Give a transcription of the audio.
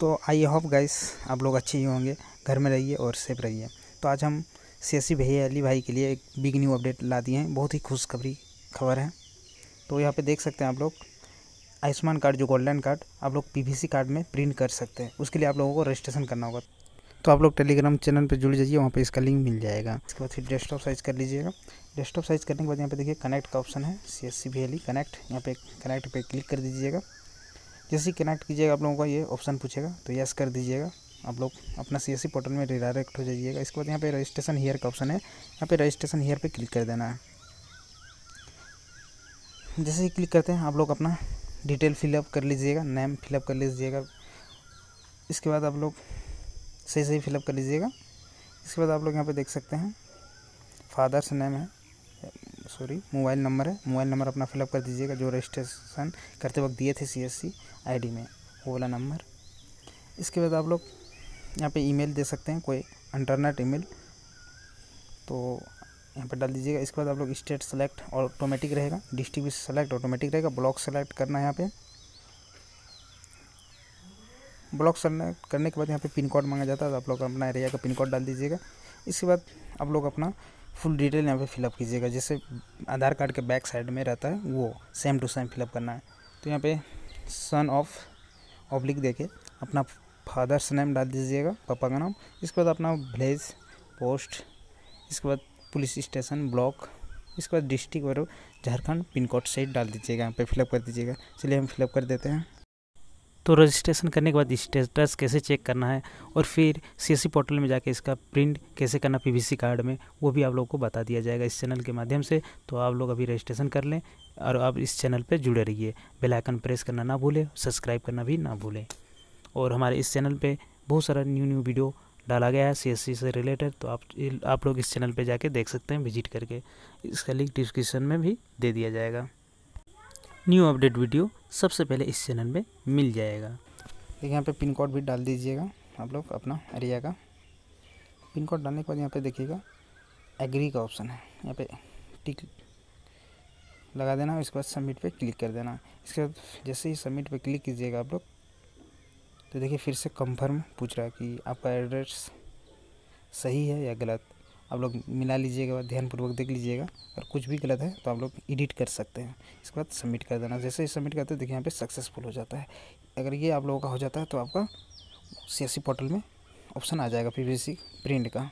तो I hope guys आप लोग अच्छे ही होंगे घर में रहिए और सेफ रहिए तो आज हम सियासी भैया अली भाई के लिए एक बिग न्यू अपडेट ला दिए हैं बहुत ही खुशखबरी खबर है तो यहाँ पे देख सकते हैं आप लोग आयुष्मान कार्ड जो गोल्डन कार्ड आप लोग पीवीसी कार्ड में प्रिंट कर सकते हैं उसके लिए आप लोगों को रजिस्ट्रेशन करना होगा तो आप लोग टेलीग्राम चैनल पर जुड़ जाइए वहाँ पर इसका लिंक मिल जाएगा इसके बाद फिर डेस्कटॉप साइज कर लीजिएगा डेस्कटॉप साइज करने के बाद यहाँ पर देखिए कनेक्ट का ऑप्शन है सी एस सी कनेक्ट यहाँ पे कनेक्ट पर क्लिक कर दीजिएगा जैसे ही कनेक्ट कीजिएगा आप लोगों का ये ऑप्शन पूछेगा तो यस कर दीजिएगा आप लोग अपना सी पोर्टल में रिडायरेक्ट हो जाइएगा इसके बाद यहाँ पे रजिस्ट्रेशन हीयर का ऑप्शन है यहाँ पे रजिस्ट्रेशन हियर पे क्लिक कर देना है जैसे ही क्लिक करते हैं आप लोग अपना डिटेल फिलअप कर लीजिएगा नेम फिलअप कर लीजिएगा इसके बाद आप लोग सही सही फिलअप कर लीजिएगा इसके बाद आप लोग यहाँ पर देख सकते हैं फादर्स नेम है सॉरी मोबाइल नंबर है मोबाइल नंबर अपना फिलअप कर दीजिएगा जो रजिस्ट्रेशन करते वक्त दिए थे सीएससी आईडी में वो वाला नंबर इसके बाद आप लोग यहाँ पे ईमेल दे सकते हैं कोई इंटरनेट ईमेल तो यहाँ पर डाल दीजिएगा इसके बाद आप लोग स्टेट सेलेक्ट ऑटोमेटिक रहेगा डिस्ट्रिक्ट भी सेलेक्ट ऑटोमेटिक रहेगा ब्लॉक सेलेक्ट करना है यहाँ पे ब्लॉक सेलेक्ट करने के बाद यहाँ पे पिन कोड मांगा जाता है तो आप लोग अपना एरिया का पिन कोड डाल दीजिएगा इसके बाद आप लोग अपना फुल डिटेल यहाँ पे फिलअप कीजिएगा जैसे आधार कार्ड के बैक साइड में रहता है वो सेम टू सेम फिलअप करना है तो यहाँ पे सन ऑफ ऑब्लिक दे के अपना फादर्स नेम डाल दीजिएगा पापा का नाम इसके बाद अपना विलेज पोस्ट इसके बाद पुलिस स्टेशन ब्लॉक इसके बाद डिस्ट्रिक्ट और झारखंड पिन कोड सेट डाल दीजिएगा यहाँ पे फिलअप कर दीजिएगा चलिए हम फिलअप कर देते हैं तो रजिस्ट्रेशन करने के बाद स्टेटस कैसे चेक करना है और फिर सीएससी पोर्टल में जाके इसका प्रिंट कैसे करना पीवीसी कार्ड में वो भी आप लोगों को बता दिया जाएगा इस चैनल के माध्यम से तो आप लोग अभी रजिस्ट्रेशन कर लें और आप इस चैनल पर जुड़े रहिए बेलाइकन प्रेस करना ना भूलें सब्सक्राइब करना भी ना भूलें और हमारे इस चैनल पर बहुत सारा न्यू न्यू वीडियो डाला गया है सी से रिलेटेड तो आप आप लोग इस चैनल पे जाके देख सकते हैं विजिट करके इसका लिंक डिस्क्रिप्शन में भी दे दिया जाएगा न्यू अपडेट वीडियो सबसे पहले इस चैनल में मिल जाएगा देखिए यहाँ पे पिन कोड भी डाल दीजिएगा आप लोग अपना एरिया का पिन कोड डालने के बाद यहाँ पे देखिएगा एग्री का ऑप्शन है यहाँ पे टिक लगा देना उसके बाद सबमिट पे क्लिक कर देना इसके बाद जैसे ही सबमिट पे क्लिक कीजिएगा आप लोग तो देखिए फिर से कंफर्म पूछ रहा है कि आपका एड्रेस सही है या गलत आप लोग मिला लीजिएगा ध्यानपूर्वक देख लीजिएगा और कुछ भी गलत है तो आप लोग एडिट कर सकते हैं इसके बाद सबमिट कर देना जैसे ही सबमिट करते हैं देखिए यहाँ पे सक्सेसफुल हो जाता है अगर ये आप लोगों का हो जाता है तो आपका सी पोर्टल e में ऑप्शन आ जाएगा पी प्रिंट का